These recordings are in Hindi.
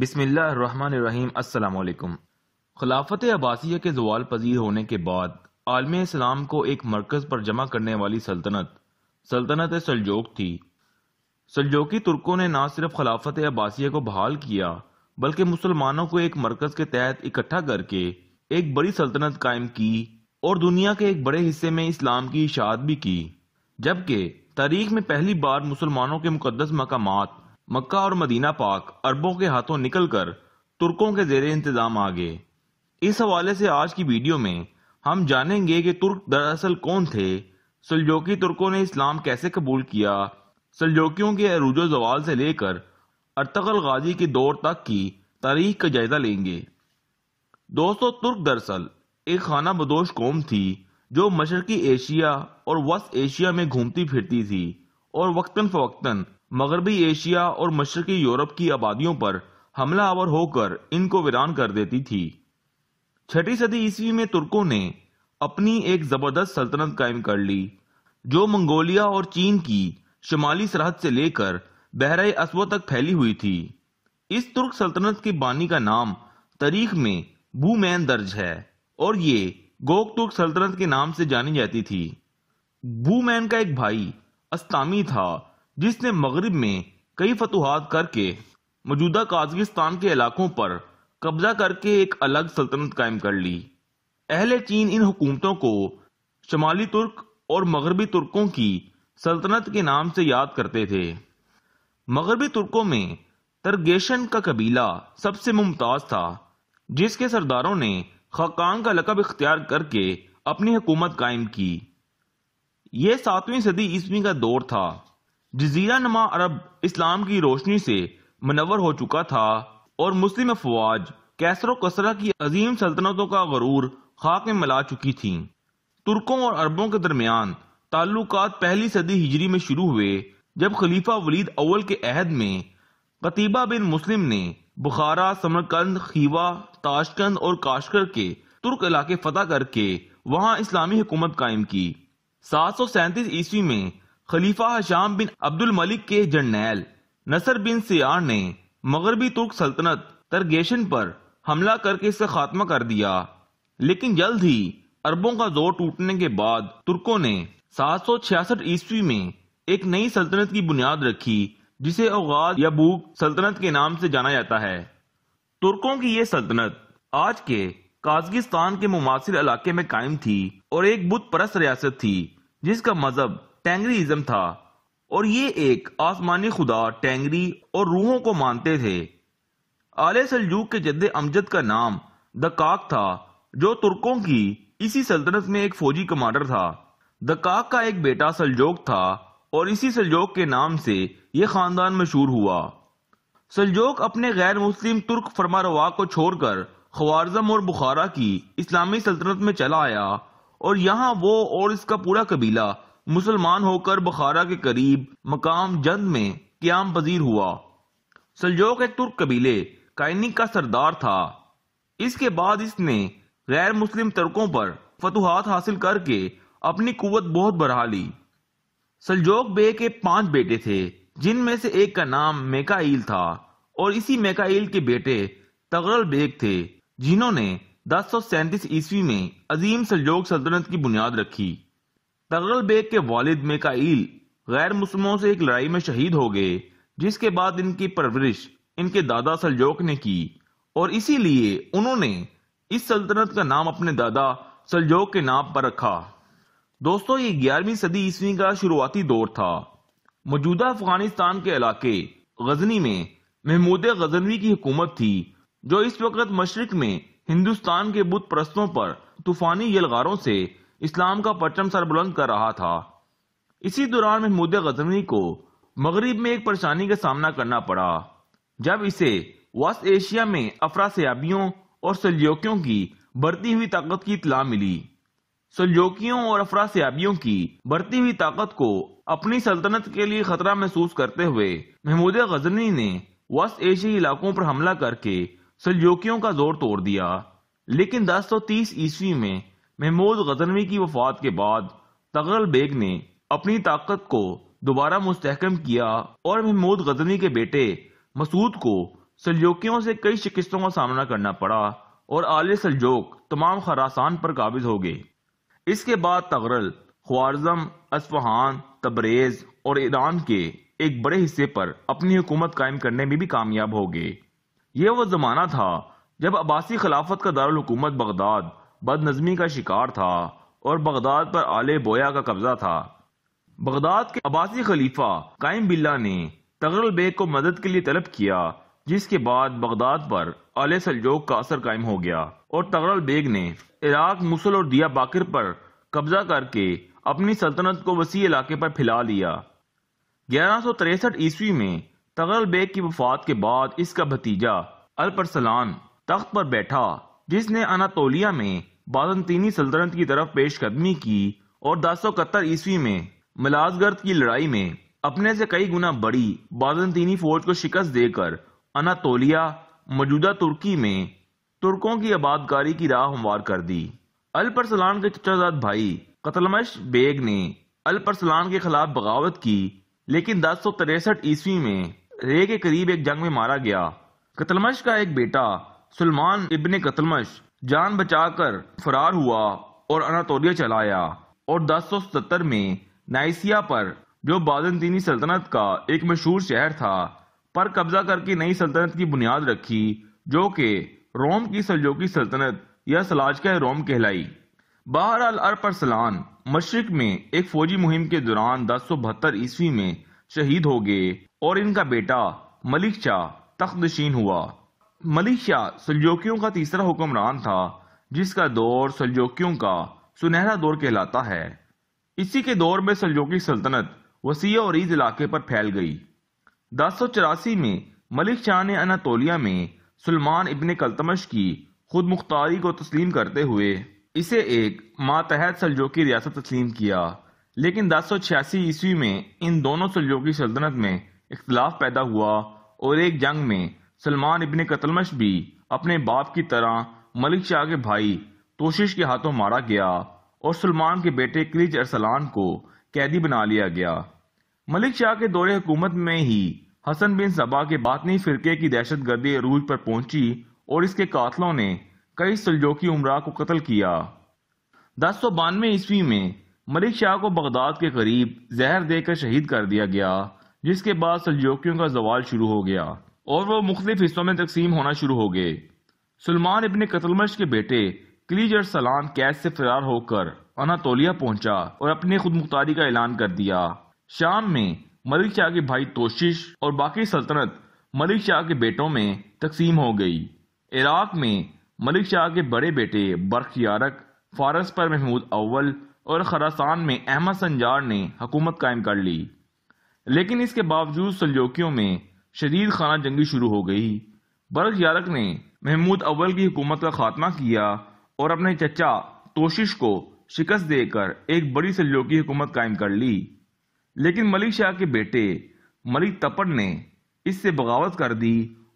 बिस्मिल्लाम खिलाफत अब्बासिया के जवाल पजीर होने के बाद आलम इस्लाम को एक मरकज़ पर जमा करने वाली सल्तनत सल्तनत सलजोक थी सलजोकी तुर्कों ने ना सिर्फ खिलाफत अब्बासिया को बहाल किया बल्कि मुसलमानों को एक मरकज़ के तहत इकट्ठा करके एक बड़ी सल्तनत कायम की और दुनिया के एक बड़े हिस्से में इस्लाम की इशात भी की जबकि तारीख में पहली बार मुसलमानों के मुकदस मकाम मक्का और मदीना पाक अरबों के हाथों निकलकर तुर्कों के जेर इंतजाम आ गए इस हवाले से आज की वीडियो में हम जानेंगे कि तुर्क दरअसल कौन थे सलजोकी तुर्कों ने इस्लाम कैसे कबूल किया सलजोकियों के अरूजो जवाल से लेकर अर्तगल गाजी के दौर तक की तारीख का जायजा लेंगे दोस्तों तुर्क दरअसल एक खाना बदोश कौम थी जो मशरकी एशिया और वस्त एशिया में घूमती फिरती थी और वक्ता फवक्ता मगरबी एशिया और मशरकी यूरोप की आबादियों पर हमला आवर होकर इनको वीरान कर देती थी छठी सदी ईस्वी में तुर्कों ने अपनी एक जबरदस्त सल्तनत कायम कर ली जो मंगोलिया और चीन की शुमाली सरहद से लेकर बहरा असवा तक फैली हुई थी इस तुर्क सल्तनत की बानी का नाम तारीख में बूमैन दर्ज है और ये गोक तुर्क सल्तनत के नाम से जानी जाती थी बूमैन का एक भाई अस्तामी था जिसने मगरब में कई फतूहत करके मौजूदा काजगिस्तान के इलाकों पर कब्जा करके एक अलग सल्तनत कायम कर ली अहल चीन इन हुकूमतों को शमाली तुर्क और मगरबी तुर्कों की सल्तनत के नाम से याद करते थे मगरबी तुर्कों में तरगेशन का कबीला सबसे मुमताज था जिसके सरदारों ने खकान का लकब इख्तियार करके अपनी हुकूमत कायम की यह सातवीं सदी ईस्वी का दौर था जजीरा नमा अरब इस्लाम की रोशनी से मनवर हो चुका था और मुस्लिम अफवाज कैसर कसरा की अजीम सल्तनतों का गरूर खाक में मिला चुकी थी तुर्कों और अरबों के दरमियान ताल्लुक पहली सदी हिजरी में शुरू हुए जब खलीफा वलीद अव्वल के अहद में कतीबा बिन मुस्लिम ने बुखारा समरकंद खीवा ताशकंद और काशकर के तुर्क इलाके फतह करके वहां इस्लामी हुकूमत कायम की सात सौ सैंतीस ईस्वी में खलीफा हशाम बिन अब्दुल मलिक के जर्नैल नसर बिन सियार ने मगरबी तुर्क सल्तनत तरगेशन पर हमला करके इसे खात्मा कर दिया लेकिन जल्द ही अरबों का जोर टूटने के बाद तुर्कों ने सात सौ छियासठ ईस्वी में एक नई सल्तनत की बुनियाद रखी जिसे अवगाद या बूक सल्तनत के नाम से जाना जाता है तुर्कों की यह सल्तनत आज के काजगिस्तान के मुासिर इलाके में कायम थी और एक बुत परस्त रियासत थी जिसका मजहब टेंगरीज्म था और ये एक आसमानी खुदा टेंगरी और रूहों को मानते थे आले सलजूक के जद्दे अमजद का नाम द काक था जो तुर्कों की इसी सल्तनत में एक फौजी कमांडर था द काक का एक बेटा सलजोक था और इसी सलजोक के नाम से यह खानदान मशहूर हुआ सलजोक अपने गैर मुस्लिम तुर्क फरमा को छोड़कर खवारजम और बुखारा की इस्लामी सल्तनत में चला आया और यहाँ वो और इसका पूरा कबीला मुसलमान होकर बखारा के करीब मकाम जंग में क्याम पजीर हुआ सलजोक एक तुर्क कबीले कायनी का सरदार था इसके बाद इसने गैर मुस्लिम तर्कों पर फतुहात हासिल करके अपनी कुवत बहुत बढ़ा ली सलजोक बे के पांच बेटे थे जिनमें से एक का नाम मेकाईल था और इसी मेकाईल के बेटे तगरल बेग थे जिन्होंने दस सौ ईस्वी में अजीम सलजोग सल्तनत की बुनियाद रखी तगल बेग के वालिद मेकाईल गैर मुस्लिमों से एक लड़ाई में शहीद हो गए जिसके बाद इनकी परवरिश इनके दादा सलजोक ने की और इसीलिए उन्होंने इस सल्तनत का नाम अपने दादा सलजोक के नाम पर रखा दोस्तों ये ग्यारहवीं सदी ईस्वी का शुरुआती दौर था मौजूदा अफगानिस्तान के इलाके गजनी में महमूद गजनवी की हुकूमत थी जो इस वक्त मशरक में हिंदुस्तान के बुत परस्तों पर तूफानी यलगारों से इस्लाम का परचम सरबुलंद कर रहा था इसी दौरान महमूद गजनी को मगरब में एक परेशानी का सामना करना पड़ा जब इसे वस्त एशिया में अफरा सयाबियों और सलजोकियों की बढ़ती हुई ताकत की इतला मिली सलजोकियों और अफरा सयाबियों की बढ़ती हुई ताकत को अपनी सल्तनत के लिए खतरा महसूस करते हुए महमूद गजनी ने वस्त एशियाई इलाकों पर हमला करके सलजोकियों का जोर तोड़ दिया लेकिन तीस ईस्वी में महमूद गजनवी की वफात के बाद तगल बेग ने अपनी ताकत को दोबारा मुस्तकम किया और महमूद गजनवी के बेटे मसूद को सलजोकियों से कई शिकस्तों का सामना करना पड़ा और आले सलजोक तमाम खरासान पर काबिज हो गए इसके बाद तगरल ख्वारजम असफहान तबरेज और ईरान के एक बड़े हिस्से पर अपनी हुकूमत कायम करने में भी कामयाब हो गए यह वह ज़माना था जब अबासी खिलाफत का दारकूमत बगदाद बदनज़मी का शिकार था और बगदाद पर आले बोया का कब्जा था बगदाद के अबासी खलीफा कायम बिल्ला ने तगरल बेग को मदद के लिए तलब किया जिसके बाद बगदाद पर आले सलजोग का असर कायम हो गया और तगरल बेग ने इराक मुसल और दिया बाकर पर कब्जा करके अपनी सल्तनत को वसी इलाके पर फैला लिया ग्यारह सौ तिरसठ ईस्वी में तगरल बेग की वफात के बाद इसका भतीजा अलपरसलान तख्त पर बैठा जिसने अनातोलिया में बालंतीनी सल्तनत की तरफ पेशकदमी की और दस सौ इकहत्तर ईस्वी में मलाजगर्द की लड़ाई में अपने से कई गुना बड़ी बालंतीनी फौज को शिकस्त देकर अनातोलिया मौजूदा तुर्की में तुर्कों की आबादकारी की राह हमवार कर दी अलपरसलान के चचाजाद भाई कतलमश बेग ने अलपरसलान के खिलाफ बगावत की लेकिन दस सौ तिरसठ ईस्वी में रे के करीब एक जंग में मारा गया कतलमश का एक बेटा सलमान इब्ने कतलमश जान बचाकर फरार हुआ और अनातोलिया चलाया और सतर में नाइसिया पर जो बाजनतीनी सल्तनत का एक मशहूर शहर था पर कब्जा करके नई सल्तनत की बुनियाद रखी जो कि रोम की सलजोकी सल्तनत या सलाजका रोम कहलाई बहरहाल अरब सलान मशरक में एक फौजी मुहिम के दौरान दस सौ बहत्तर ईस्वी में शहीद हो गए और इनका बेटा मलिक शाह तख्तशीन हुआ मलिशिया सलजोकियों का तीसरा हुक्मरान था जिसका दौर सलजोकियों का सुनहरा दौर कहलाता है इसी के दौर में सलजोकी सल्तनत वसी और ईद इलाके पर फैल गई दस में मलिक शाह ने अनातोलिया में सलमान इबन कलतमश की खुद मुख्तारी को तस्लीम करते हुए इसे एक मातहत सलजोकी रियासत तस्लीम किया लेकिन दस सौ छियासी ईस्वी में इन दोनों सलजोकी सल्तनत में इख्तलाफ पैदा हुआ और एक जंग में सलमान इब्ने कतलमश भी अपने बाप की तरह मलिक शाह के भाई तोशिश के हाथों मारा गया और सलमान के बेटे क्रिज अरसलान को कैदी बना लिया गया मलिक शाह के दौरे हुकूमत में ही हसन बिन सबा के बातनी फिरके की दहशत गर्दी अरूज पर पहुंची और इसके कातलों ने कई सलजोकी उमरा को कत्ल किया दस सौ बानवे ईस्वी में मलिक शाह को बगदाद के करीब जहर देकर शहीद कर दिया गया जिसके बाद सलजोकियों का जवाल शुरू हो गया और वह मुख्तलिफ हिस्सों में तकसीम होना शुरू हो गए सलमान इबन कतलमश के बेटे क्लीज और सलाम कैद से फरार होकर अनातोलिया पहुंचा और अपनी खुद मुख्तारी का ऐलान कर दिया शाम में मलिक शाह के भाई तोशिश और बाकी सल्तनत मलिक शाह के बेटों में तकसीम हो गई इराक में मलिक शाह के बड़े बेटे यारक फारस पर महमूद अव्वल और खरासान में अहमद संजार ने हुकूमत कायम कर ली लेकिन इसके बावजूद सलजोकियों में शदीद खाना जंगी शुरू हो गई बरक यारक ने महमूद अव्वल की हुकूमत का खात्मा किया और अपने चचा तोशिश को शिकस्त देकर एक बड़ी सल्लो की हुकूमत कायम कर ली लेकिन मलिक शाह के बेटे मलिक तपड़ ने इससे बगावत कर दी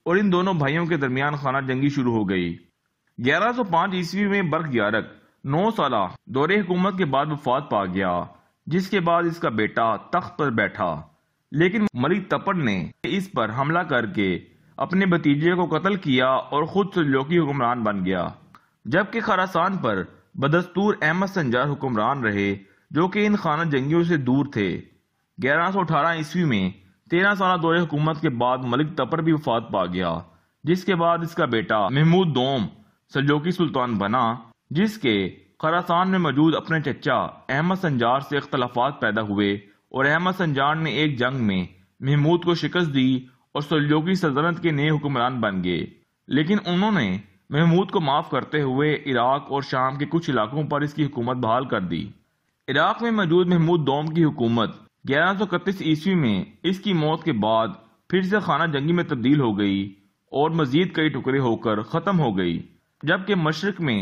और इन दोनों भाइयों के दरमियान खाना जंगी शुरू हो गई 1105 ईस्वी में बर्क यारक नौ साल दौरे हुकूमत के बाद वफात पा गया जिसके बाद इसका बेटा तख्त पर बैठा लेकिन मलिक तपन ने इस पर हमला करके अपने भतीजे को कत्ल किया और खुद सुजलोकी हुक्मरान बन गया जबकि खरासान पर बदस्तूर अहमद संजार हुक्मरान रहे जो कि इन खाना जंगियों से दूर थे ग्यारह सौ अठारह ईस्वी में तेरह साल दौरे हुकूमत के बाद मलिक तपर भी वफात पा गया जिसके बाद इसका बेटा महमूद दोम सजोकी सुल्तान बना जिसके खरासान में मौजूद अपने चचा अहमद संजार से अख्तलाफात पैदा हुए और अहमद संजान ने एक जंग में महमूद को शिकस्त दी और सलयोगी सल्तनत के नए हुक्मरान बन गए लेकिन उन्होंने महमूद को माफ़ करते हुए इराक और शाम के कुछ इलाकों पर इसकी हुकूमत बहाल कर दी इराक में मौजूद महमूद दोम की हुकूमत ग्यारह सौ इकतीस ईस्वी में इसकी मौत के बाद फिर से खाना जंगी में तब्दील हो गई और मजीद कई टुकड़े होकर ख़त्म हो गई जबकि मशरक में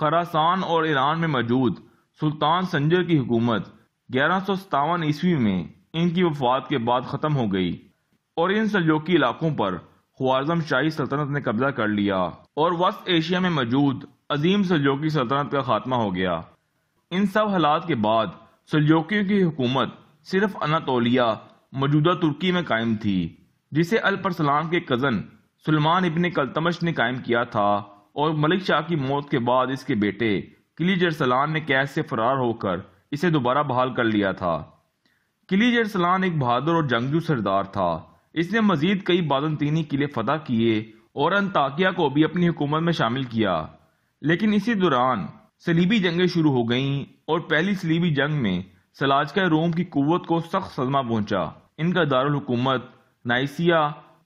खरासान और ईरान में मौजूद सुल्तान संजर की हुकूमत ग्यारह ईस्वी में इनकी वफात के बाद ख़त्म हो गई और इन सहयोगी इलाकों पर ख्वारजम शाही सल्तनत ने कब्जा कर लिया और वस्त एशिया में मौजूद अजीम सहयोगी सल्तनत का खात्मा हो गया इन सब हालात के बाद सहयोगियों की हुकूमत सिर्फ अनातोलिया मौजूदा तुर्की में कायम थी जिसे अलपरसलाम के कज़न सलमान इबन कलतमश ने कायम किया था और मलिक शाह की मौत के बाद इसके बेटे किलीजरसलान ने कैद से फरार होकर इसे दोबारा बहाल कर लिया था किलीज अरसलान एक बहादुर और जंगजू सरदार था इसने मजीद कई बादनतीनी किले फतह किए और अंताकिया को भी अपनी हुकूमत में शामिल किया लेकिन इसी दौरान सलीबी जंगें शुरू हो गईं और पहली सलीबी जंग में सलाजका रोम की कुत को सख्त सदमा पहुंचा इनका दारकूमत नाइसिया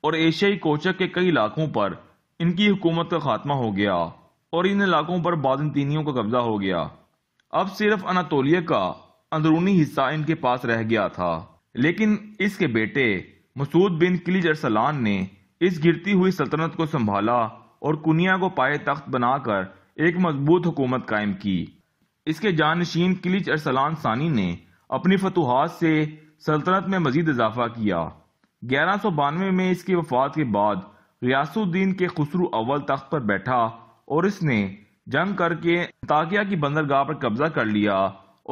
और एशियाई कोचक के कई इलाकों पर इनकी हुकूमत का खात्मा हो गया और इन इलाकों पर बादनतीनियों का कब्जा हो गया अब सिर्फ अनातोलिया का अंदरूनी हिस्सा इनके पास रह गया था लेकिन इसके बेटे मसूद बिन किलिज अरसलान ने इस गिरती हुई सल्तनत को संभाला और कुनिया को पाए तख्त बनाकर एक मजबूत हुकूमत कायम की इसके जानशीन किलिज अरसलान सानी ने अपनी फतूहत से सल्तनत में मजीद इजाफा किया ग्यारह सौ बानवे में इसकी वफात के बाद रियासुद्दीन के खसरू अव्वल तख्त पर बैठा और इसने जंग करके ताकिया की बंदरगाह पर कब्जा कर लिया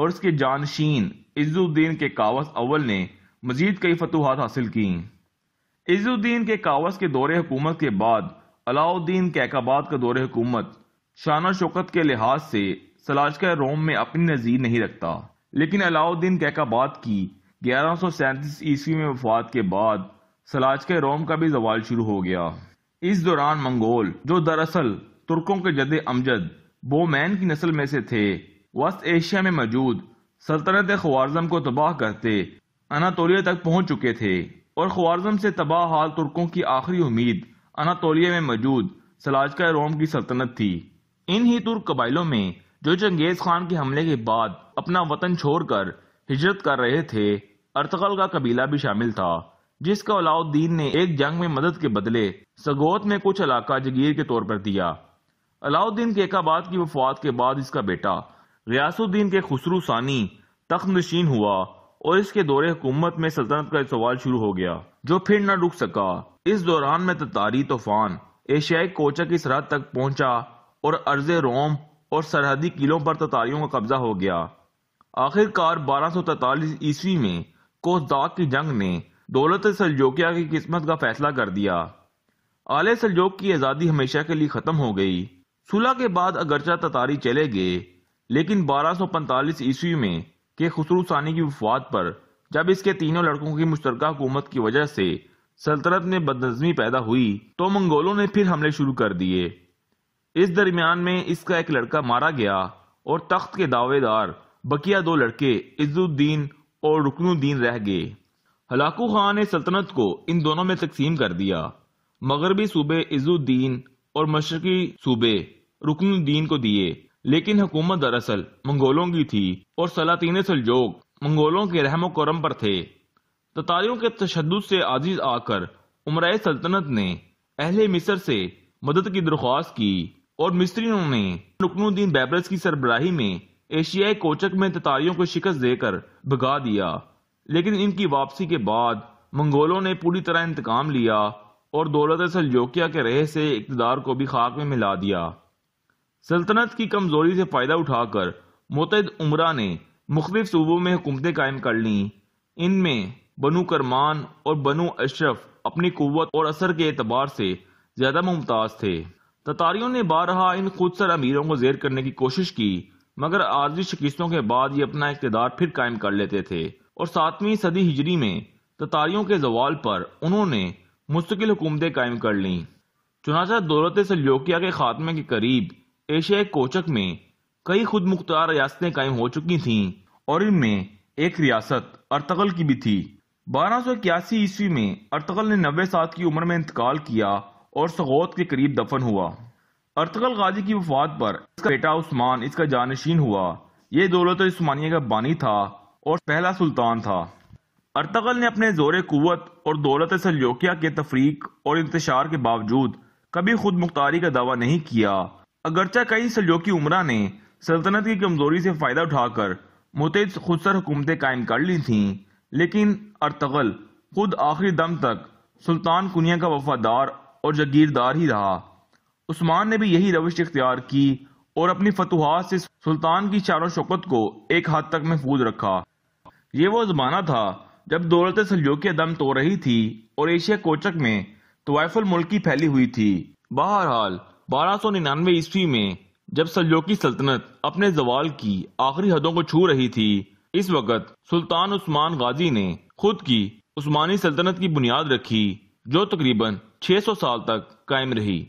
और उसके जानशीन इज्जुद्दीन के कावस अव्वल ने मजीद कई फतूहत हासिल की इज्जुद्दीन के कावस के दौरे हुकूमत के बाद अलाउद्दीन कैकाबाद का दौरे हुकूमत शाना शौकत के लिहाज से सलाजका रोम में अपनी नज़ीर नहीं रखता लेकिन अलाउद्दीन कैकाबाद की ग्यारह सौ सैंतीस ईस्वी में वफात के बाद सलाजका रोम का भी जवाल शुरू हो गया इस दौरान मंगोल जो दरअसल तुर्कों के जद अमजद बोमैन की नस्ल में से थे वस्त एशिया में मौजूद सल्तनत ख्वारजम को तबाह करते अनातोलिया तक पहुंच चुके थे और ख्वारजम से तबाह हाल तुर्कों की आखिरी उम्मीद अनातोलिया में मौजूद सलाजका रोम की सल्तनत थी इन ही तुर्क कबाइलों में जो चंगेज खान के हमले के बाद अपना वतन छोड़कर हिजरत कर रहे थे अर्तकल का कबीला भी शामिल था जिसका अलाउद्दीन ने एक जंग में मदद के बदले सगोत में कुछ इलाका जगीर के तौर पर दिया अलाउद्दीन के एकाबाद की वफात के बाद इसका बेटा गयासुद्दीन के खुसरू सानी तख्त नशीन हुआ और इसके दौरे हुकूमत में सल्तनत का सवाल शुरू हो गया जो फिर न रुक सका इस दौरान में ततारी तूफान एशियाई कोचा की सरहद तक पहुंचा और अर्ज रोम और सरहदी किलों पर ततारियों का कब्जा हो गया आखिरकार बारह सौ तैतालीस ईस्वी में कोसदाक की जंग ने दौलत सलजोकिया की किस्मत का फैसला कर दिया आले सलजोक की आज़ादी हमेशा के लिए ख़त्म हो गई सुलह के बाद अगरचा ततारी चले गए लेकिन 1245 ईस्वी में के खसरू सानी की वफात पर जब इसके तीनों लड़कों की मुश्तर हुकूमत की वजह से सल्तनत में बदनजमी पैदा हुई तो मंगोलों ने फिर हमले शुरू कर दिए इस दरमियान में इसका एक लड़का मारा गया और तख्त के दावेदार बकिया दो लड़के इज्जुद्दीन और रुकनुद्दीन रह गए हलाकू खान ने सल्तनत को इन दोनों में तकसीम कर दिया मगरबी सूबे इज्जुद्दीन और मशरकी सूबे रुकनुद्दीन को दिए लेकिन हुकूमत दरअसल मंगोलों की थी और सलातीन सलजोग मंगोलों के रहमो करम पर थे ततारियों के तशद से आजीज आकर उम्र सल्तनत ने अहले मिस्र से मदद की दरख्वास्त की और मिस्रियों ने रुकनुद्दीन बैबरस की सरबराही में एशियाई कोचक में ततारियों को शिकस्त देकर भगा दिया लेकिन इनकी वापसी के बाद मंगोलों ने पूरी तरह इंतकाम लिया और दौलत सलजोकिया के रह से इकतदार को भी खाक में मिला दिया सल्तनत की कमज़ोरी से फ़ायदा उठाकर मतद उमरा ने मुख्तफ सूबों में हुकूमतें कायम कर लीं इनमें बनु करमान और बनु अशरफ अपनी क़वत और असर के अतबार से ज़्यादा मुमताज़ थे ततारियों ने बारहा इन खुद सर अमीरों को जेर करने की कोशिश की मगर आजी शिकस्तों के बाद ये अपना इकतदार फिर कायम कर लेते थे और सातवीं सदी हिजरी में ततारियों के जवाल पर उन्होंने मुस्तकिल हुकूमतें कायम कर लीं चुनाचा दौलत सलोकिया के खात्मे के करीब एशिया कोचक में कई खुद मुख्तार रियासतें कायम हो चुकी थीं और इनमें एक रियासत अरतगल की भी थी बारह सौ इक्यासी ईस्वी में अरतगल ने नब्बे साल की उम्र में इंतकाल किया और सगौत के करीब दफन हुआ अरतगल गाजी की वफात पर इसका बेटा उस्मान इसका जानशीन हुआ ये दौलत उस्मानिया का बानी था और पहला सुल्तान था अरतगल ने अपने जोर कुत और दौलत सलोकिया के तफरीक और इंतशार के बावजूद कभी खुद मुख्तारी का दावा नहीं किया अगरचा कई सलोकी उमरा ने सल्तनत की कमजोरी से फ़ायदा उठाकर मुतद खुदसर हुकूमतें कायम कर ली थीं लेकिन अरतगल खुद आखिरी दम तक सुल्तान कुनिया का वफादार और जगीरदार ही रहा उस्मान ने भी यही रविश इख्तियार की और अपनी फतुहात से सुल्तान की चारों शौकत को एक हद तक महफूज रखा ये वो जमाना था जब दौलत सहयोग की दम तोड़ रही थी और एशिया कोचक में तवाइफुल मुल्क फैली हुई थी बहरहाल बारह सौ निन्यानवे ईस्वी में जब सलयोकी सल्तनत अपने जवाल की आखिरी हदों को छू रही थी इस वक्त सुल्तान उस्मान गाजी ने खुद की उस्मानी सल्तनत की बुनियाद रखी जो तकरीबन 600 साल तक कायम रही